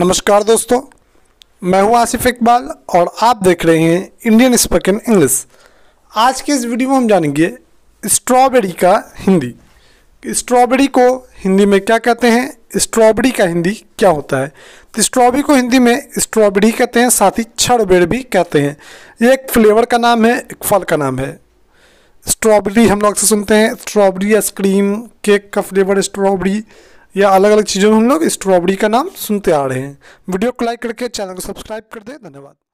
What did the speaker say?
नमस्कार दोस्तों मैं हूं आसिफ इकबाल और आप देख रहे हैं इंडियन स्पोकन इंग्लिश आज के इस वीडियो में हम जानेंगे स्ट्रॉबेरी का हिंदी स्ट्रॉबेरी को हिंदी में क्या कहते हैं स्ट्रॉबेरी का हिंदी क्या होता है तो स्ट्रॉबेरी को हिंदी में स्ट्रॉबेरी कहते हैं साथ ही छड़बेड़ भी कहते हैं ये एक फ्लेवर का नाम है एक फल का नाम है स्ट्रॉबेरी हम लोग से सुनते हैं स्ट्रॉबेरी आइसक्रीम केक का फ्लेवर स्ट्रॉबेरी या अलग अलग चीज़ों में हम लोग स्ट्रॉबेरी का नाम सुनते आ रहे हैं वीडियो को लाइक करके चैनल को सब्सक्राइब कर दें धन्यवाद